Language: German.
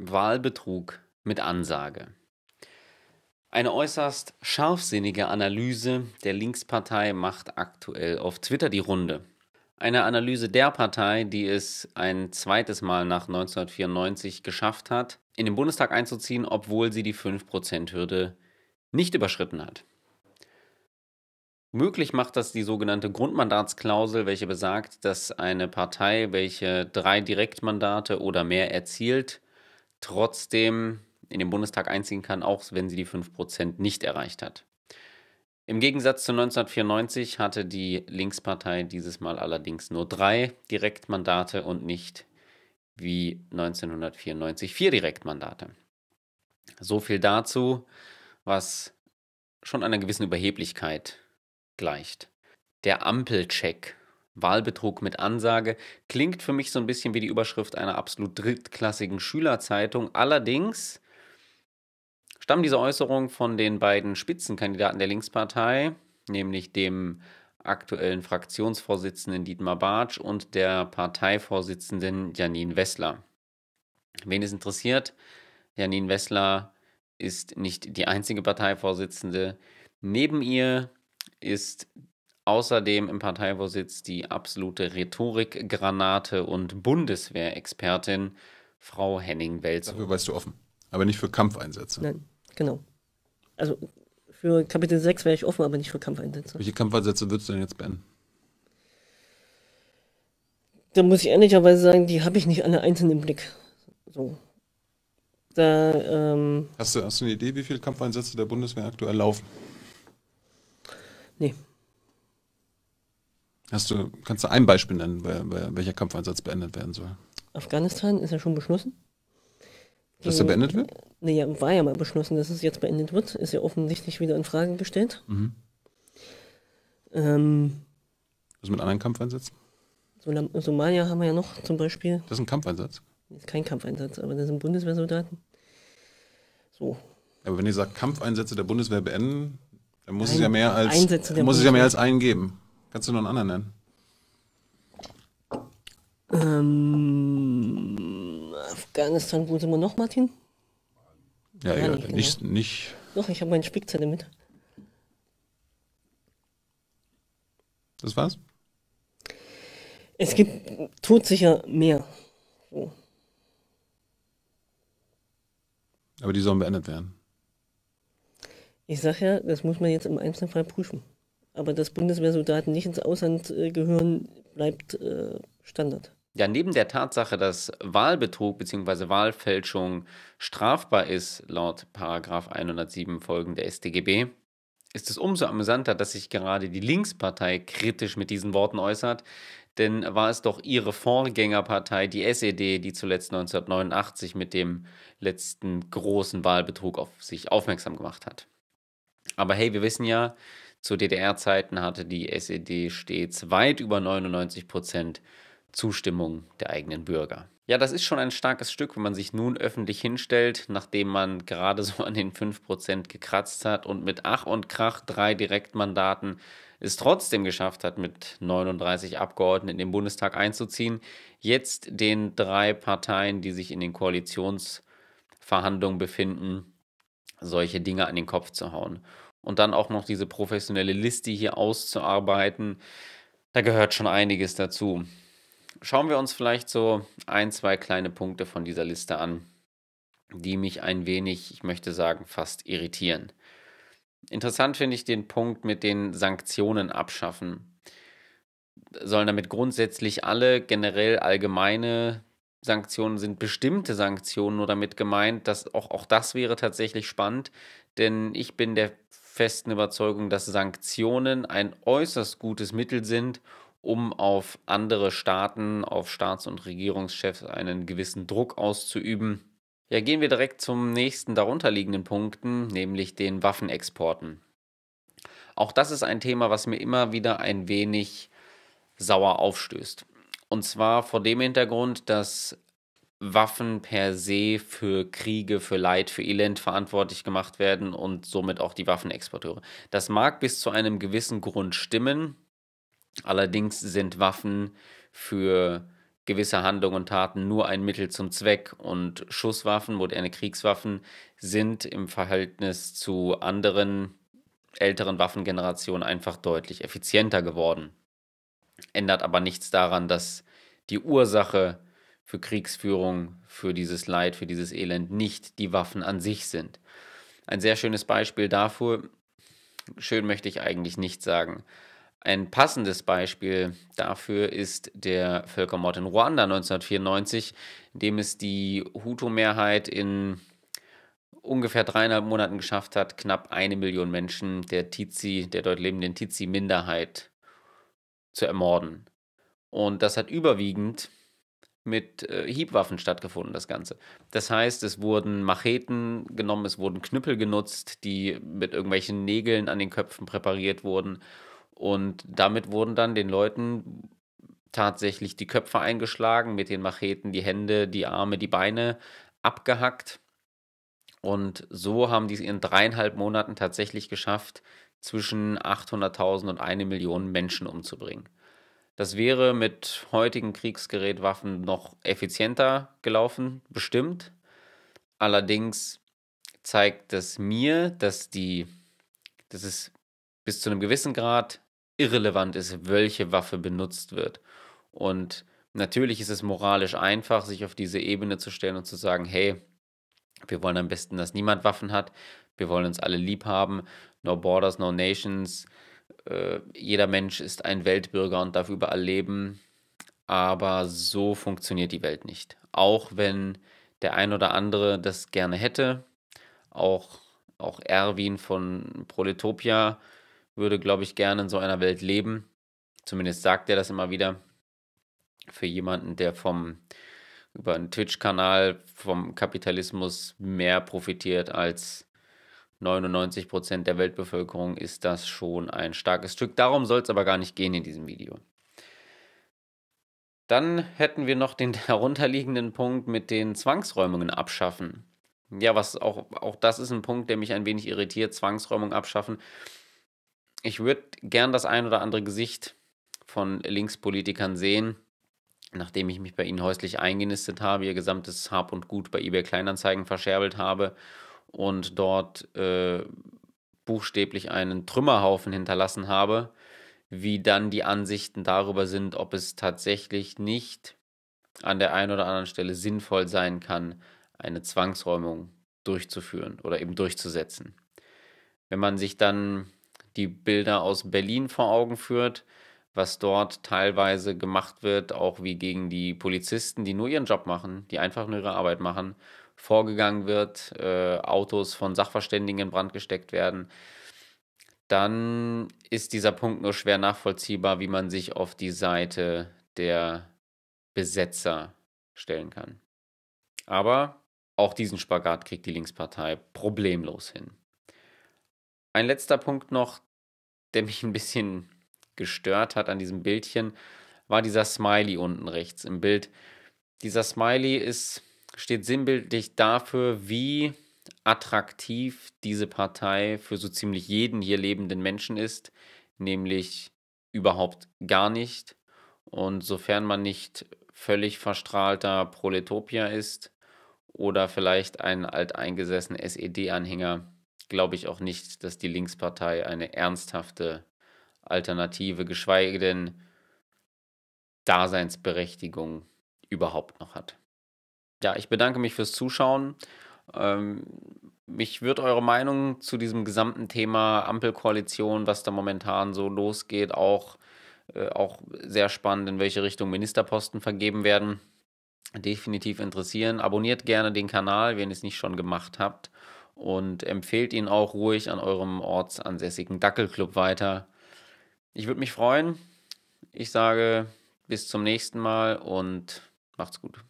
Wahlbetrug mit Ansage. Eine äußerst scharfsinnige Analyse der Linkspartei macht aktuell auf Twitter die Runde. Eine Analyse der Partei, die es ein zweites Mal nach 1994 geschafft hat, in den Bundestag einzuziehen, obwohl sie die 5%-Hürde nicht überschritten hat. Möglich macht das die sogenannte Grundmandatsklausel, welche besagt, dass eine Partei, welche drei Direktmandate oder mehr erzielt, trotzdem in den Bundestag einziehen kann, auch wenn sie die 5% nicht erreicht hat. Im Gegensatz zu 1994 hatte die Linkspartei dieses Mal allerdings nur drei Direktmandate und nicht wie 1994 vier Direktmandate. So viel dazu, was schon einer gewissen Überheblichkeit gleicht. Der Ampelcheck Wahlbetrug mit Ansage klingt für mich so ein bisschen wie die Überschrift einer absolut drittklassigen Schülerzeitung. Allerdings stammen diese Äußerungen von den beiden Spitzenkandidaten der Linkspartei, nämlich dem aktuellen Fraktionsvorsitzenden Dietmar Bartsch und der Parteivorsitzenden Janine Wessler. Wen es interessiert, Janine Wessler ist nicht die einzige Parteivorsitzende. Neben ihr ist Außerdem im Parteivorsitz die absolute Rhetorikgranate und Bundeswehrexpertin Frau Henning-Welzer. Dafür weißt du offen, aber nicht für Kampfeinsätze. Nein, genau. Also für Kapitel 6 wäre ich offen, aber nicht für Kampfeinsätze. Welche Kampfeinsätze würdest du denn jetzt beenden? Da muss ich ehrlicherweise sagen, die habe ich nicht alle einzeln im Blick. So. Da, ähm, hast, du, hast du eine Idee, wie viele Kampfeinsätze der Bundeswehr aktuell laufen? Nee. Hast du, kannst du ein Beispiel nennen, welcher Kampfeinsatz beendet werden soll? Afghanistan ist ja schon beschlossen. Dass er mhm. beendet wird? Naja, war ja mal beschlossen, dass es jetzt beendet wird. Ist ja offensichtlich wieder in Frage gestellt. Mhm. Ähm, Was mit anderen Kampfeinsätzen? Somalia haben wir ja noch zum Beispiel. Das ist ein Kampfeinsatz? Das ist kein Kampfeinsatz, aber das sind Bundeswehrsoldaten. So. Aber wenn ihr sagt, Kampfeinsätze der Bundeswehr beenden, dann muss es ja mehr als, muss es ja mehr als einen geben. Kannst du noch einen anderen nennen? Ähm, Afghanistan, wo sind wir noch, Martin? Ja, ja, nicht, nicht, genau. nicht. Doch, ich habe meine Spickzettel mit. Das war's? Es gibt todsicher mehr. So. Oh. Aber die sollen beendet werden. Ich sage ja, das muss man jetzt im Einzelfall prüfen. Aber dass Bundeswehrsoldaten nicht ins Ausland äh, gehören, bleibt äh, Standard. Ja, neben der Tatsache, dass Wahlbetrug bzw. Wahlfälschung strafbar ist, laut Paragraf 107 Folgen der StGB, ist es umso amüsanter, dass sich gerade die Linkspartei kritisch mit diesen Worten äußert, denn war es doch ihre Vorgängerpartei, die SED, die zuletzt 1989 mit dem letzten großen Wahlbetrug auf sich aufmerksam gemacht hat. Aber hey, wir wissen ja, zu DDR-Zeiten hatte die SED stets weit über 99 Prozent Zustimmung der eigenen Bürger. Ja, das ist schon ein starkes Stück, wenn man sich nun öffentlich hinstellt, nachdem man gerade so an den 5% gekratzt hat und mit Ach und Krach drei Direktmandaten es trotzdem geschafft hat, mit 39 Abgeordneten in den Bundestag einzuziehen, jetzt den drei Parteien, die sich in den Koalitionsverhandlungen befinden, solche Dinge an den Kopf zu hauen und dann auch noch diese professionelle Liste hier auszuarbeiten, da gehört schon einiges dazu. Schauen wir uns vielleicht so ein, zwei kleine Punkte von dieser Liste an, die mich ein wenig, ich möchte sagen, fast irritieren. Interessant finde ich den Punkt mit den Sanktionen abschaffen. Sollen damit grundsätzlich alle generell allgemeine Sanktionen sind bestimmte Sanktionen nur damit gemeint, dass auch, auch das wäre tatsächlich spannend, denn ich bin der festen Überzeugung, dass Sanktionen ein äußerst gutes Mittel sind, um auf andere Staaten, auf Staats- und Regierungschefs einen gewissen Druck auszuüben. Ja, gehen wir direkt zum nächsten darunterliegenden Punkten, nämlich den Waffenexporten. Auch das ist ein Thema, was mir immer wieder ein wenig sauer aufstößt. Und zwar vor dem Hintergrund, dass Waffen per se für Kriege, für Leid, für Elend verantwortlich gemacht werden und somit auch die Waffenexporteure. Das mag bis zu einem gewissen Grund stimmen, allerdings sind Waffen für gewisse Handlungen und Taten nur ein Mittel zum Zweck und Schusswaffen, moderne Kriegswaffen sind im Verhältnis zu anderen älteren Waffengenerationen einfach deutlich effizienter geworden. Ändert aber nichts daran, dass die Ursache für Kriegsführung, für dieses Leid, für dieses Elend nicht die Waffen an sich sind. Ein sehr schönes Beispiel dafür, schön möchte ich eigentlich nicht sagen. Ein passendes Beispiel dafür ist der Völkermord in Ruanda 1994, in dem es die Hutu-Mehrheit in ungefähr dreieinhalb Monaten geschafft hat, knapp eine Million Menschen der Tizi, der dort lebenden Tizi-Minderheit zu ermorden. Und das hat überwiegend mit äh, Hiebwaffen stattgefunden, das Ganze. Das heißt, es wurden Macheten genommen, es wurden Knüppel genutzt, die mit irgendwelchen Nägeln an den Köpfen präpariert wurden. Und damit wurden dann den Leuten tatsächlich die Köpfe eingeschlagen, mit den Macheten die Hände, die Arme, die Beine abgehackt. Und so haben die es in dreieinhalb Monaten tatsächlich geschafft, zwischen 800.000 und eine Million Menschen umzubringen. Das wäre mit heutigen Kriegsgerätwaffen noch effizienter gelaufen, bestimmt. Allerdings zeigt das mir, dass, die, dass es bis zu einem gewissen Grad irrelevant ist, welche Waffe benutzt wird. Und natürlich ist es moralisch einfach, sich auf diese Ebene zu stellen und zu sagen, hey, wir wollen am besten, dass niemand Waffen hat. Wir wollen uns alle lieb haben. No Borders, no Nations. Äh, jeder Mensch ist ein Weltbürger und darf überall leben. Aber so funktioniert die Welt nicht. Auch wenn der ein oder andere das gerne hätte, auch, auch Erwin von Proletopia würde, glaube ich, gerne in so einer Welt leben. Zumindest sagt er das immer wieder. Für jemanden, der vom über einen Twitch-Kanal vom Kapitalismus mehr profitiert als 99 Prozent der Weltbevölkerung ist das schon ein starkes Stück. Darum soll es aber gar nicht gehen in diesem Video. Dann hätten wir noch den darunterliegenden Punkt mit den Zwangsräumungen abschaffen. Ja, was auch, auch das ist ein Punkt, der mich ein wenig irritiert, Zwangsräumung abschaffen. Ich würde gern das ein oder andere Gesicht von Linkspolitikern sehen, nachdem ich mich bei ihnen häuslich eingenistet habe, ihr gesamtes Hab und Gut bei eBay Kleinanzeigen verscherbelt habe und dort äh, buchstäblich einen Trümmerhaufen hinterlassen habe, wie dann die Ansichten darüber sind, ob es tatsächlich nicht an der einen oder anderen Stelle sinnvoll sein kann, eine Zwangsräumung durchzuführen oder eben durchzusetzen. Wenn man sich dann die Bilder aus Berlin vor Augen führt, was dort teilweise gemacht wird, auch wie gegen die Polizisten, die nur ihren Job machen, die einfach nur ihre Arbeit machen vorgegangen wird, äh, Autos von Sachverständigen in Brand gesteckt werden, dann ist dieser Punkt nur schwer nachvollziehbar, wie man sich auf die Seite der Besetzer stellen kann. Aber auch diesen Spagat kriegt die Linkspartei problemlos hin. Ein letzter Punkt noch, der mich ein bisschen gestört hat an diesem Bildchen, war dieser Smiley unten rechts im Bild. Dieser Smiley ist steht sinnbildlich dafür, wie attraktiv diese Partei für so ziemlich jeden hier lebenden Menschen ist, nämlich überhaupt gar nicht. Und sofern man nicht völlig verstrahlter Proletopia ist oder vielleicht ein alteingesessener SED-Anhänger, glaube ich auch nicht, dass die Linkspartei eine ernsthafte Alternative, geschweige denn Daseinsberechtigung überhaupt noch hat ja, ich bedanke mich fürs Zuschauen. Ähm, mich würde eure Meinung zu diesem gesamten Thema Ampelkoalition, was da momentan so losgeht, auch, äh, auch sehr spannend, in welche Richtung Ministerposten vergeben werden, definitiv interessieren. Abonniert gerne den Kanal, wenn ihr es nicht schon gemacht habt. Und empfehlt ihn auch ruhig an eurem ortsansässigen Dackelclub weiter. Ich würde mich freuen. Ich sage bis zum nächsten Mal und macht's gut.